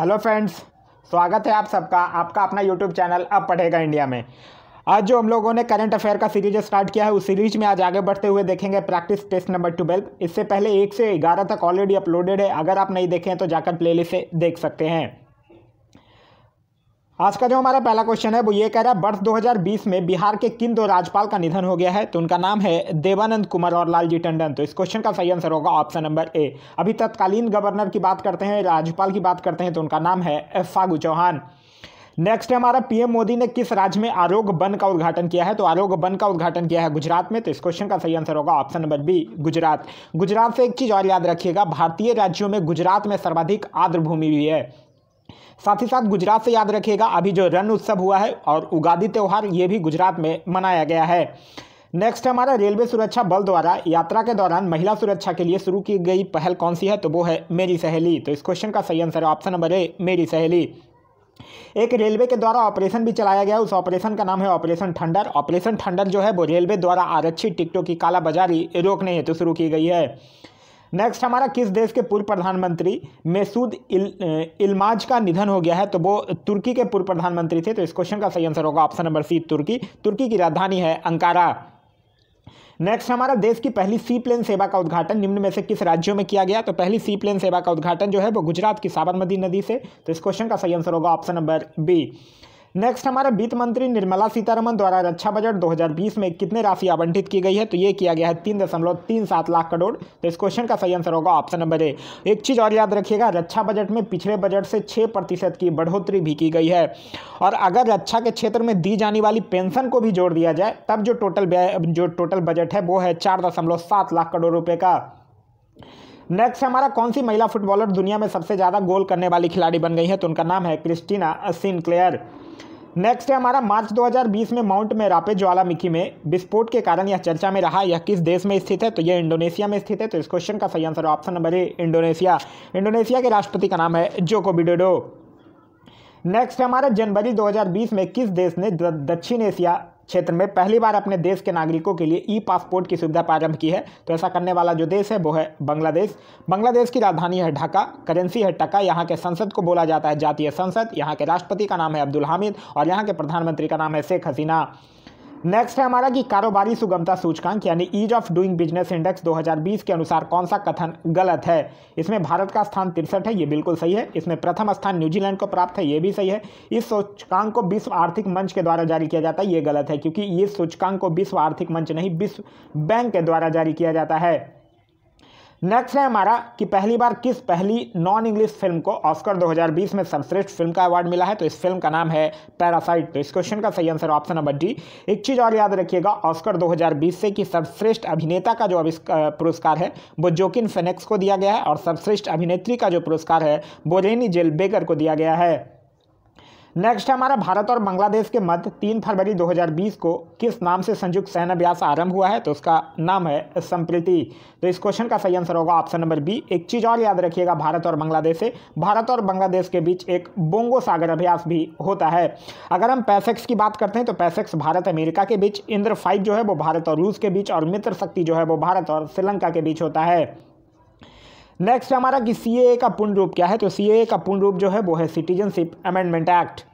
hello friends स्वागत है आप सबका आपका अपना यूट्यूब चैनल अब पढ़ेगा इंडिया में आज जो हम लोगों ने करंट अफेयर का सीरीज स्टार्ट किया है उस सीरीज में आज आगे बढ़ते हुए देखेंगे प्रैक्टिस टेस्ट नंबर ट्वेल्व इससे पहले एक से ग्यारह तक ऑलरेडी अपलोडेड है अगर आप नहीं देखें तो जाकर प्लेलिस्ट से देख सकते हैं आज का जो हमारा पहला क्वेश्चन है वो ये कह रहा है वर्ष 2020 में बिहार के किन दो राज्यपाल का निधन हो गया है तो उनका नाम है देवानंद कुमार और लालजी टंडन तो इस क्वेश्चन का सही आंसर होगा ऑप्शन नंबर ए अभी तत्कालीन गवर्नर की बात करते हैं राज्यपाल की बात करते हैं तो उनका नाम है फागू चौहान नेक्स्ट हमारा पीएम मोदी ने किस राज्य में आरोग्य बन का उद्घाटन किया है तो आरोग्य बन का उद्घाटन किया है गुजरात में तो इस क्वेश्चन का सही आंसर होगा option number B Gujarat Gujarat से एक चीज और याद रखिएगा भारतीय राज्यों में गुजरात में सर्वाधिक आर्द्र भूमि भी है साथ ही साथ गुजरात से याद रखिएगा अभी जो रन उत्सव हुआ है और उगादी त्यौहार ये भी गुजरात में मनाया गया है नेक्स्ट हमारा रेलवे सुरक्षा बल द्वारा यात्रा के दौरान महिला सुरक्षा के लिए शुरू की गई पहल कौन सी है तो वो है मेरी सहेली तो इस क्वेश्चन का सही आंसर है ऑप्शन नंबर ए मेरी सहेली एक रेलवे के द्वारा ऑपरेशन भी चलाया गया उस ऑपरेशन का नाम है ऑपरेशन ठंडर ऑपरेशन ठंडर जो है वो रेलवे द्वारा आरक्षित टिकटों की कालाबाजारी रोकने हेतु तो शुरू की गई है नेक्स्ट हमारा किस देश के पूर्व प्रधानमंत्री मेसूद इल, इलमाज का निधन हो गया है तो वो तुर्की के पूर्व प्रधानमंत्री थे तो इस क्वेश्चन का सही आंसर होगा ऑप्शन नंबर सी तुर्की तुर्की की राजधानी है अंकारा नेक्स्ट हमारा देश की पहली सी प्लेन सेवा का उद्घाटन निम्न में से किस राज्यों में किया गया तो पहली सी प्लेन सेवा का उद्घाटन जो है वो गुजरात की साबरमती नदी से तो इस क्वेश्चन का सही आंसर होगा ऑप्शन नंबर बी नेक्स्ट हमारा वित्त मंत्री निर्मला सीतारमन द्वारा रक्षा बजट 2020 में कितने राशि आवंटित की गई है तो ये किया गया है तीन दशमलव तीन सात लाख करोड़ तो इस क्वेश्चन का सही आंसर होगा ऑप्शन नंबर ए एक चीज़ और याद रखिएगा रक्षा बजट में पिछले बजट से छः प्रतिशत की बढ़ोतरी भी की गई है और अगर रक्षा के क्षेत्र में दी जाने वाली पेंशन को भी जोड़ दिया जाए तब जो टोटल जो टोटल बजट है वो है चार दशमलव सात लाख करोड़ रुपये का नेक्स्ट हमारा कौन सी महिला फुटबॉलर दुनिया में सबसे ज़्यादा गोल करने वाली खिलाड़ी बन गई है तो उनका नाम है क्रिस्टीना क्लेयर नेक्स्ट है हमारा मार्च 2020 में माउंट मेरापे ज्वालामुखी में विस्फोट के कारण यह चर्चा में रहा यह किस देश में स्थित है तो यह इंडोनेशिया में स्थित है तो इस क्वेश्चन का सही answer option number A Indonesia Indonesia के राष्ट्रपति का नाम है जोको बिडोडो नेक्स्ट हमारा जनवरी 2020 में किस देश ने दक्षिण एशिया क्षेत्र में पहली बार अपने देश के नागरिकों के लिए ई पासपोर्ट की सुविधा प्रारंभ की है तो ऐसा करने वाला जो देश है वो है बांग्लादेश बांग्लादेश की राजधानी है ढाका करेंसी है टका यहाँ के संसद को बोला जाता है जातीय संसद यहाँ के राष्ट्रपति का नाम है अब्दुल हामिद और यहाँ के प्रधानमंत्री का नाम है शेख हसीना नेक्स्ट है हमारा कि कारोबारी सुगमता सूचकांक यानी ease of doing business index 2020 के अनुसार कौन सा कथन गलत है इसमें भारत का स्थान तिरसठ है ये बिल्कुल सही है इसमें प्रथम स्थान न्यूजीलैंड को प्राप्त है ये भी सही है इस सूचकांक को विश्व आर्थिक मंच के द्वारा जारी किया जाता है ये गलत है क्योंकि इस सूचकांक को विश्व आर्थिक मंच नहीं विश्व बैंक के द्वारा जारी किया जाता है नेक्स्ट है हमारा कि पहली बार किस पहली नॉन इंग्लिश फिल्म को ऑस्कर 2020 में सर्वश्रेष्ठ फिल्म का अवार्ड मिला है तो इस फिल्म का नाम है पैरासाइट तो इस क्वेश्चन का सही आंसर ऑप्शन नंबर डी एक चीज़ और याद रखिएगा ऑस्कर 2020 से कि सर्वश्रेष्ठ अभिनेता का जो अब पुरस्कार है वो जोकिन फेनेक्स को दिया गया है और सर्वश्रेष्ठ अभिनेत्री का जो पुरस्कार है वो रेनी जेलबेगर को दिया गया है नेक्स्ट हमारा भारत और बांग्लादेश के मध्य तीन फरवरी 2020 को किस नाम से संयुक्त सैन्य अभ्यास आरंभ हुआ है तो उसका नाम है संप्रीति तो इस क्वेश्चन का सही आंसर होगा ऑप्शन नंबर बी एक चीज़ और याद रखिएगा भारत और बांग्लादेश से भारत और बांग्लादेश के बीच एक बोंगो सागर अभ्यास भी होता है अगर हम पैसेक्स की बात करते हैं तो पैसेक्स भारत अमेरिका के बीच इंद्र फाइव जो है वो भारत और रूस के बीच और मित्र शक्ति जो है वो भारत और श्रीलंका के बीच होता है नेक्स्ट हमारा कि सी का पूर्ण रूप क्या है तो सी का पूर्ण रूप जो है वो है सिटीजनशिप अमेंडमेंट एक्ट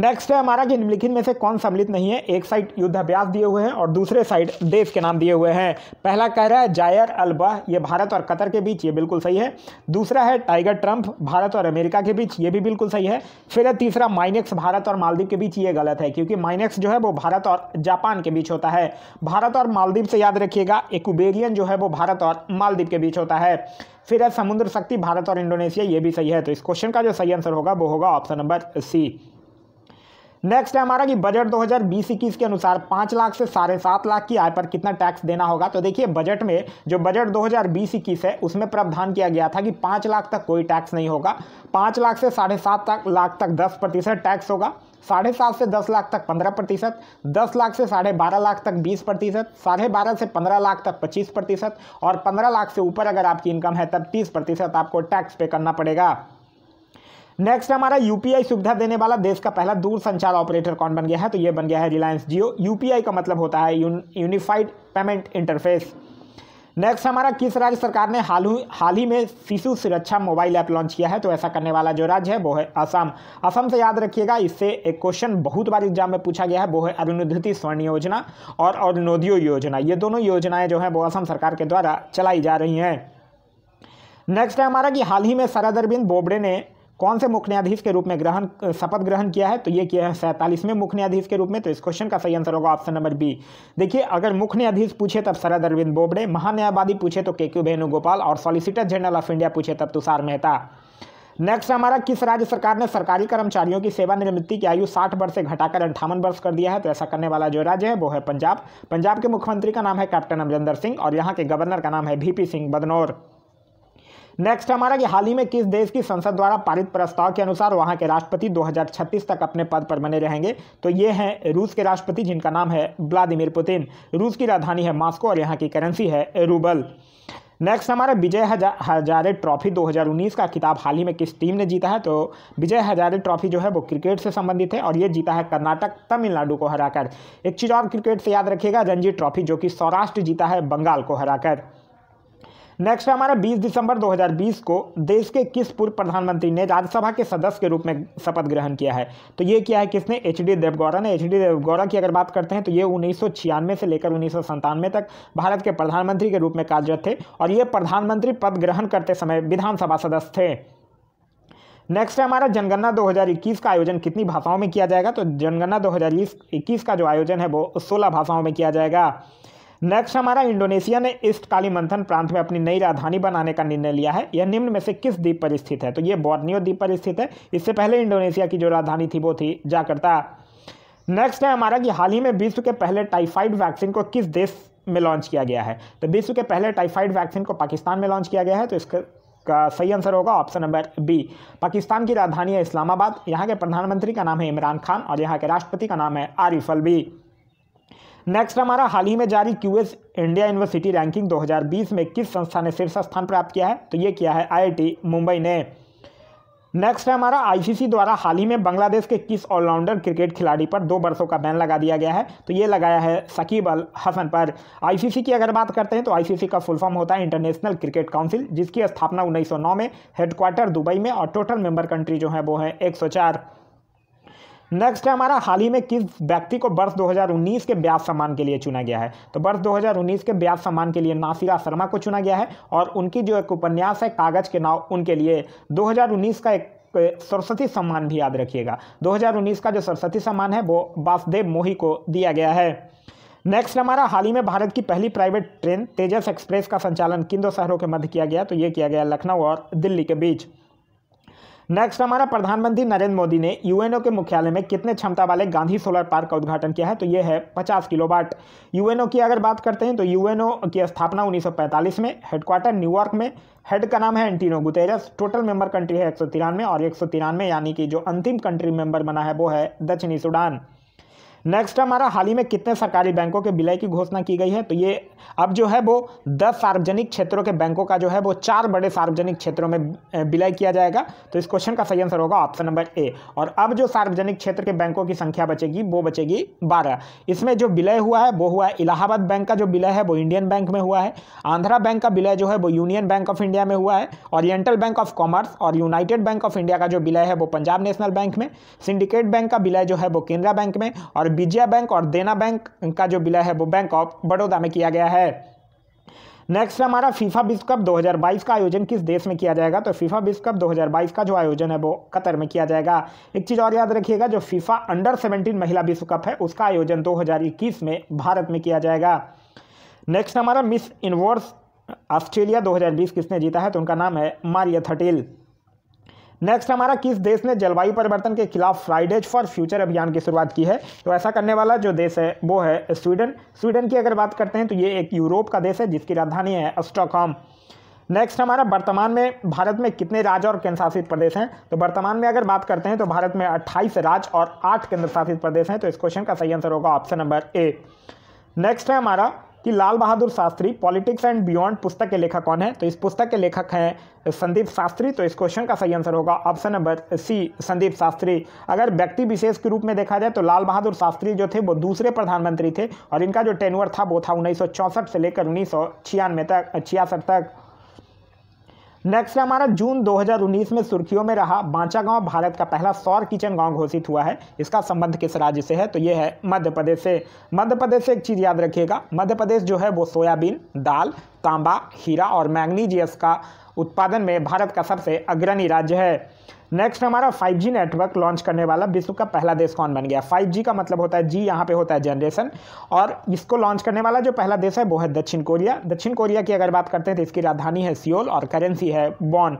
नेक्स्ट है हमारा कि निम्नलिखित में से कौन सम्मिलित नहीं है एक साइड युद्धाभ्यास दिए हुए हैं और दूसरे साइड देश के नाम दिए हुए हैं पहला कह रहा है जायर अलबा ये भारत और कतर के बीच ये बिल्कुल सही है दूसरा है टाइगर ट्रंप भारत और अमेरिका के बीच ये भी बिल्कुल सही है फिर है तीसरा माइनेक्स भारत और मालदीव के बीच ये गलत है क्योंकि माइनेक्स जो है वो भारत और जापान के बीच होता है भारत और मालदीव से याद रखिएगा एकुबेरियन जो है वो भारत और मालदीव के बीच होता है फिर है समुद्र शक्ति भारत और इंडोनेशिया ये भी सही है तो इस क्वेश्चन का जो सही आंसर होगा वो होगा ऑप्शन नंबर सी नेक्स्ट है हमारा कि बजट 2020-21 के अनुसार पाँच लाख से साढ़े सात लाख की आय पर कितना टैक्स देना होगा तो देखिए बजट में जो बजट 2020-21 है उसमें प्रावधान किया गया था कि पाँच लाख तक कोई टैक्स नहीं होगा पाँच लाख से साढ़े सात लाख तक दस प्रतिशत टैक्स होगा साढ़े सात से दस लाख तक पंद्रह प्रतिशत दस लाख से साढ़े बारह लाख तक बीस प्रतिशत साढ़े बारह से पंद्रह लाख तक पच्चीस प्रतिशत और पंद्रह लाख से ऊपर अगर आपकी इनकम है तब तीस प्रतिशत आपको टैक्स पे करना पड़ेगा नेक्स्ट हमारा यूपीआई सुविधा देने वाला देश का पहला दूर संचार ऑपरेटर कौन बन गया है तो ये बन गया है रिलायंस जियो यूपीआई का मतलब होता है यूनिफाइड पेमेंट इंटरफेस नेक्स्ट हमारा किस राज्य सरकार ने हाल हाल ही में शिशु सुरक्षा मोबाइल ऐप लॉन्च किया है तो ऐसा करने वाला जो राज्य है वो है असम असम से याद रखिएगा इससे एक क्वेश्चन बहुत बार एग्जाम में पूछा गया है वो है अरुणोदति स्वर्ण योजना और अरुणोदय योजना ये दोनों योजनाएं जो है वो असम सरकार के द्वारा चलाई जा रही हैं नेक्स्ट है हमारा कि हाल ही में सरद अरविंद बोबड़े ने कौन से मुख्य न्यायाधीश के रूप में ग्रहण शपथ ग्रहण किया है तो ये किया है सैंतालीसवें मुख्य न्यायाधीश के रूप में तो इस क्वेश्चन का सही आंसर होगा ऑप्शन नंबर बी देखिए अगर मुख्य न्यायाधीश पूछे तब शरद अरविंद बोबड़े महान्यायवादी पूछे तो के क्यू वेणुगोपाल और सॉलिसिटर जनरल ऑफ इंडिया पूछे तब तुषार मेहता नेक्स्ट हमारा किस राज्य सरकार ने सरकारी कर्मचारियों की सेवानिवृत्ति की आयु 60 वर्ष से घटाकर अंठावन वर्ष कर दिया है तो ऐसा करने वाला जो राज्य है वो है पंजाब पंजाब के मुख्यमंत्री का नाम है कैप्टन अमरिंदर सिंह और यहाँ के गवर्नर का नाम है वीपी सिंह बदनौर नेक्स्ट हमारा कि हाल ही में किस देश की संसद द्वारा पारित प्रस्ताव के अनुसार वहाँ के राष्ट्रपति 2036 तक अपने पद पर बने रहेंगे तो ये हैं रूस के राष्ट्रपति जिनका नाम है व्लादिमीर पुतिन रूस की राजधानी है मॉस्को और यहाँ की करेंसी है रूबल नेक्स्ट हमारा विजय हजा, हजारे ट्रॉफी 2019 का खिताब हाल ही में किस टीम ने जीता है तो विजय हजारे ट्रॉफी जो है वो क्रिकेट से संबंधित है और ये जीता है कर्नाटक तमिलनाडु को हराकर एक चीज़ और क्रिकेट से याद रखिएगा रणजी ट्रॉफी जो कि सौराष्ट्र जीता है बंगाल को हराकर नेक्स्ट हमारा 20 दिसंबर 2020 को देश के किस पूर्व प्रधानमंत्री ने राज्यसभा के सदस्य के रूप में शपथ ग्रहण किया है तो ये किया है किसने एच डी देवगौड़ा ने एच डी देवगौड़ा की अगर बात करते हैं तो ये उन्नीस से लेकर उन्नीस तक भारत के प्रधानमंत्री के रूप में कार्यरत थे और ये प्रधानमंत्री पद ग्रहण करते समय विधानसभा सदस्य थे नेक्स्ट है हमारा जनगणना 2021 का आयोजन कितनी भाषाओं में किया जाएगा तो जनगणना 2021 का जो आयोजन है वो 16 भाषाओं में किया जाएगा नेक्स्ट हमारा इंडोनेशिया ने ईस्ट काली मंथन प्रांत में अपनी नई राजधानी बनाने का निर्णय लिया है यह निम्न में से किस द्वीप पर स्थित है तो ये बॉर्नियो द्वीप पर स्थित है इससे पहले इंडोनेशिया की जो राजधानी थी वो थी जाकर्ता नेक्स्ट है हमारा कि हाल ही में विश्व के पहले टाइफाइड वैक्सीन को किस देश में लॉन्च किया गया है तो विश्व के पहले टाइफाइड वैक्सीन को पाकिस्तान में लॉन्च किया गया है तो इसका का सही आंसर होगा ऑप्शन नंबर बी पाकिस्तान की राजधानी है इस्लामाबाद यहाँ के प्रधानमंत्री का नाम है इमरान खान और यहाँ के राष्ट्रपति का नाम है आरिफ अलबी नेक्स्ट हमारा हाल ही में जारी क्यूएस इंडिया यूनिवर्सिटी रैंकिंग 2020 में किस संस्था ने शीर्ष स्थान प्राप्त किया है तो ये किया है आईआईटी मुंबई ने नेक्स्ट है हमारा आईसीसी द्वारा हाल ही में बांग्लादेश के किस ऑलराउंडर क्रिकेट खिलाड़ी पर दो वर्षों का बैन लगा दिया गया है तो ये लगाया है सकीब अल हसन पर आईसीसी की अगर बात करते हैं तो आईसीसी का फुल फॉर्म होता है इंटरनेशनल क्रिकेट काउंसिल जिसकी स्थापना 1909 में हेडक्वार्टर दुबई में और टोटल मेंबर कंट्री जो है वो है 104 नेक्स्ट है हमारा हाल ही में किस व्यक्ति को वर्ष 2019 के ब्याज सम्मान के लिए चुना गया है तो वर्ष 2019 के ब्याज सम्मान के लिए नासिरा शर्मा को चुना गया है और उनकी जो एक उपन्यास है कागज के नाव उनके लिए 2019 का एक सरस्वती सम्मान भी याद रखिएगा 2019 का जो सरस्वती सम्मान है वो वासुदेव मोही को दिया गया है नेक्स्ट हमारा हाल ही में भारत की पहली प्राइवेट ट्रेन तेजस एक्सप्रेस का संचालन किन दो शहरों के मध्य किया गया तो ये किया गया लखनऊ और दिल्ली के बीच नेक्स्ट हमारा प्रधानमंत्री नरेंद्र मोदी ने यूएनओ के मुख्यालय में कितने क्षमता वाले गांधी सोलर पार्क का उद्घाटन किया है तो ये है 50 किलोवाट यूएनओ की अगर बात करते हैं तो यूएनओ की स्थापना 1945 में हेडक्वार्टर न्यूयॉर्क में हेड का नाम है Antonio Guterres total member country है एक और एक यानी कि जो अंतिम कंट्री मेंबर बना है वो है दक्षिणी सूडान नेक्स्ट हमारा हाल ही में कितने सरकारी बैंकों के विलय की घोषणा की गई है तो ये अब जो है वो दस सार्वजनिक क्षेत्रों के बैंकों का जो है वो चार बड़े सार्वजनिक क्षेत्रों में विलय किया जाएगा तो इस क्वेश्चन का सही आंसर होगा ऑप्शन नंबर ए और अब जो सार्वजनिक क्षेत्र के बैंकों की संख्या बचेगी वो बचेगी बारह इसमें जो विलय हुआ है वो हुआ है इलाहाबाद बैंक का जो विलय है वो इंडियन बैंक में हुआ है आंध्रा बैंक का विलय जो है वो यूनियन बैंक ऑफ इंडिया में हुआ है ओरिएंटल बैंक ऑफ कॉमर्स और यूनाइटेड बैंक ऑफ इंडिया का जो विलय है वो पंजाब नेशनल बैंक में सिंडिकेट बैंक का विलय जो है वो केनरा बैंक में और और विजया बैंक और देना बैंक का जो विलय है वो बैंक ऑफ बड़ौदा में किया गया है नेक्स्ट हमारा फीफा विश्व कप 2022 का आयोजन किस देश में किया जाएगा तो फीफा विश्व कप 2022 का जो आयोजन है वो कतर में किया जाएगा एक चीज़ और याद रखिएगा जो फीफा अंडर 17 महिला विश्व कप है उसका आयोजन 2021 में भारत में किया जाएगा नेक्स्ट हमारा मिस इनवर्स ऑस्ट्रेलिया 2020 किसने जीता है तो उनका नाम है मारिया थटेल नेक्स्ट हमारा किस देश ने जलवायु परिवर्तन के खिलाफ फ्राइडेज फॉर फ्यूचर अभियान की शुरुआत की है तो ऐसा करने वाला जो देश है वो है स्वीडन स्वीडन की अगर बात करते हैं तो ये एक यूरोप का देश है जिसकी राजधानी है स्टॉकहॉम नेक्स्ट हमारा वर्तमान में भारत में कितने राज्य और केंद्रशासित प्रदेश हैं तो वर्तमान में अगर बात करते हैं तो भारत में 28 राज्य और 8 केंद्र शासित प्रदेश हैं तो इस क्वेश्चन का सही आंसर होगा ऑप्शन नंबर ए नेक्स्ट है हमारा कि Lal Bahadur Shastri politics and beyond पुस्तक के लेखक कौन है तो इस पुस्तक के लेखक हैं संदीप शास्त्री तो इस क्वेश्चन का सही आंसर होगा option number C Sandeep Shastri अगर व्यक्ति विशेष के रूप में देखा जाए तो लाल बहादुर शास्त्री जो थे वो दूसरे प्रधानमंत्री थे और इनका जो टेनवर था वो था उन्नीस से लेकर उन्नीस तक छियासठ तक नेक्स्ट हमारा जून 2019 में सुर्खियों में रहा बांचा गांव भारत का पहला सौर किचन गांव घोषित हुआ है इसका संबंध किस राज्य से है तो ये है मध्य प्रदेश से मध्य प्रदेश से एक चीज़ याद रखिएगा मध्य प्रदेश जो है वो सोयाबीन दाल तांबा हीरा और मैग्नीजियस का उत्पादन में भारत का सबसे अग्रणी राज्य है नेक्स्ट हमारा 5G नेटवर्क लॉन्च करने वाला विश्व का पहला देश कौन बन गया 5G का मतलब होता है जी यहाँ पे होता है जनरेशन और इसको लॉन्च करने वाला जो पहला देश है वो है दक्षिण कोरिया दक्षिण कोरिया की अगर बात करते हैं तो इसकी राजधानी है सियोल और करेंसी है बॉन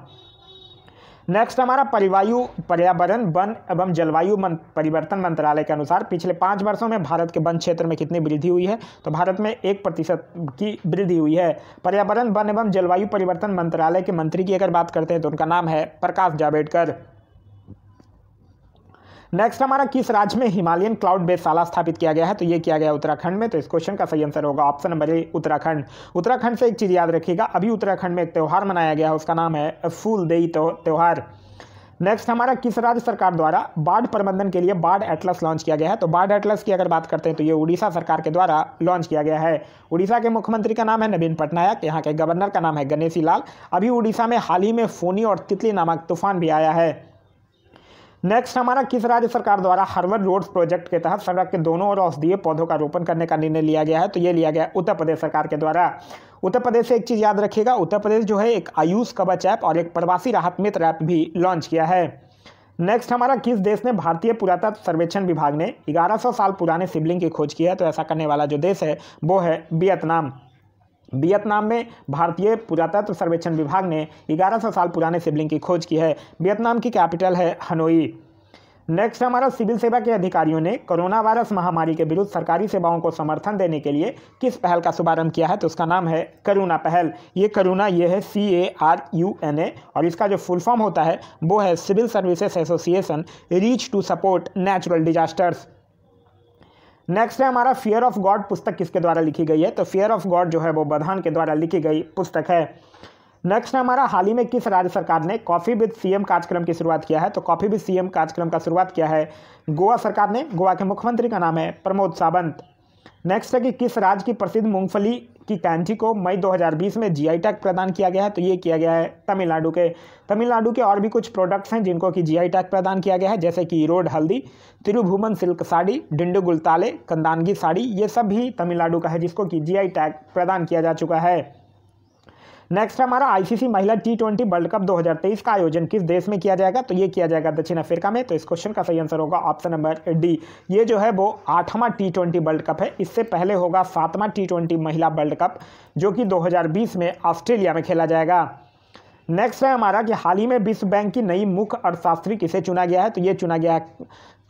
नेक्स्ट हमारा परिवायु पर्यावरण वन एवं जलवायु मन, परिवर्तन मंत्रालय के अनुसार पिछले पाँच वर्षों में भारत के वन क्षेत्र में कितनी वृद्धि हुई है तो भारत में एक प्रतिशत की वृद्धि हुई है पर्यावरण वन एवं जलवायु परिवर्तन मंत्रालय के मंत्री की अगर बात करते हैं तो उनका नाम है प्रकाश जावड़ेकर नेक्स्ट हमारा किस राज्य में हिमालयन क्लाउड बेस शाला स्थापित किया गया है तो ये किया गया उत्तराखंड में तो इस क्वेश्चन का सही आंसर होगा option number A Uttarakhand Uttarakhand से एक चीज़ याद रखिएगा अभी उत्तराखंड में एक त्यौहार मनाया गया है उसका नाम है फूल देई तो, त्यौहार नेक्स्ट हमारा किस राज्य सरकार द्वारा बाढ़ प्रबंधन के लिए बाढ़ एटलस लॉन्च किया गया है तो बाढ़ एटलस की अगर बात करते हैं तो ये उड़ीसा सरकार के द्वारा लॉन्च किया गया है उड़ीसा के मुख्यमंत्री का नाम है नवीन पटनायक यहाँ के गवर्नर का नाम है गणेशी लाल अभी उड़ीसा में हाल ही में फोनी और तितली नामक तूफान भी आया है नेक्स्ट हमारा किस राज्य सरकार द्वारा हरवर रोड्स प्रोजेक्ट के तहत सड़क के दोनों ओर औषधीय पौधों का रोपण करने का निर्णय लिया गया है तो ये लिया गया उत्तर प्रदेश सरकार के द्वारा उत्तर प्रदेश से एक चीज़ याद रखिएगा उत्तर प्रदेश जो है एक आयुष कवच ऐप और एक प्रवासी राहत मित्र ऐप भी लॉन्च किया है नेक्स्ट हमारा किस देश ने भारतीय पुरातत्व सर्वेक्षण विभाग ने 1100 साल पुराने शिवलिंग की खोज की है तो ऐसा करने वाला जो देश है वो है वियतनाम वियतनाम में भारतीय पुरातत्व सर्वेक्षण विभाग ने 1100 साल पुराने शिवलिंग की खोज की है वियतनाम की कैपिटल है हनोई नेक्स्ट हमारा सिविल सेवा के अधिकारियों ने कोरोना वायरस महामारी के विरुद्ध सरकारी सेवाओं को समर्थन देने के लिए किस पहल का शुभारंभ किया है तो उसका नाम है करुणा पहल ये करुणा ये है C A R U N A और इसका जो फुल फॉर्म होता है वो है civil services association reach to support natural disasters next है हमारा फियर ऑफ गॉड पुस्तक किसके द्वारा लिखी गई है तो फियर ऑफ गॉड जो है वो बधान के द्वारा लिखी गई पुस्तक है नेक्स्ट है हमारा हाल ही में किस राज्य सरकार ने कॉफ़ी विद सीएम कार्यक्रम की शुरुआत किया है तो कॉफ़ी विद सीएम कार्यक्रम का शुरुआत किया है गोवा सरकार ने गोवा के मुख्यमंत्री का नाम है प्रमोद सावंत नेक्स्ट है कि किस राज्य की प्रसिद्ध मूंगफली की कैंठी को मई 2020 में जीआई टैग प्रदान किया गया है तो ये किया गया है तमिलनाडु के तमिलनाडु के और भी कुछ प्रोडक्ट्स हैं जिनको कि जीआई टैग प्रदान किया गया है जैसे कि रोड हल्दी तिरुभुवन सिल्क साड़ी डिंडो गुलताले कंदानगी साड़ी ये सब भी तमिलनाडु का है जिसको कि जी टैग प्रदान किया जा चुका है नेक्स्ट हमारा आईसीसी महिला टी ट्वेंटी वर्ल्ड कप 2023 का आयोजन किस देश में किया जाएगा तो ये किया जाएगा दक्षिण अफ्रीका में तो इस क्वेश्चन का सही आंसर होगा ऑप्शन नंबर डी ये जो है वो आठवां टी ट्वेंटी वर्ल्ड कप है इससे पहले होगा सातवां टी ट्वेंटी महिला वर्ल्ड कप जो कि 2020 में ऑस्ट्रेलिया में खेला जाएगा नेक्स्ट है हमारा कि हाल ही में विश्व बैंक की नई मुख्य अर्थशास्त्री किसे चुना गया है तो ये चुना गया है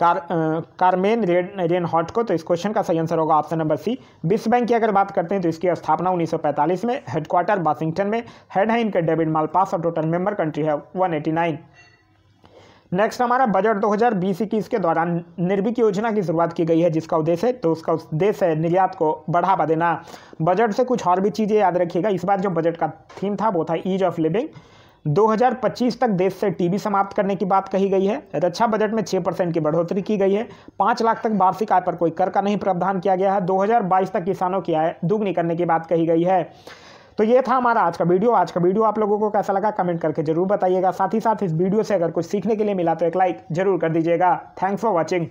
कार आ, कारमेन रेन रेन हॉट को तो इस क्वेश्चन का सही आंसर होगा ऑप्शन नंबर सी विश्व बैंक की अगर बात करते हैं तो इसकी स्थापना 1945 में हेडक्वार्टर वाशिंगटन में हेड है इनके डेविड मालपास और टोटल मेंबर कंट्री है 189 नेक्स्ट हमारा बजट 2020 इक्कीस के दौरान निर्भिक योजना की शुरुआत की गई है जिसका उद्देश्य है तो उसका उद्देश्य है निर्यात को बढ़ावा देना बजट से कुछ और भी चीज़ें याद रखिएगा इस बार जो बजट का थीम था वो था ईज ऑफ लिविंग 2025 तक देश से टीबी समाप्त करने की बात कही गई है रक्षा अच्छा बजट में 6 परसेंट की बढ़ोतरी की गई है 5 लाख तक वार्षिक आय पर कोई कर का नहीं प्रावधान किया गया है 2022 तक किसानों की आय दुगनी करने की बात कही गई है तो ये था हमारा आज का वीडियो आज का वीडियो आप लोगों को कैसा लगा कमेंट करके जरूर बताइएगा साथ ही साथ इस वीडियो से अगर कुछ सीखने के लिए मिला तो एक लाइक जरूर कर दीजिएगा थैंक्स फॉर वॉचिंग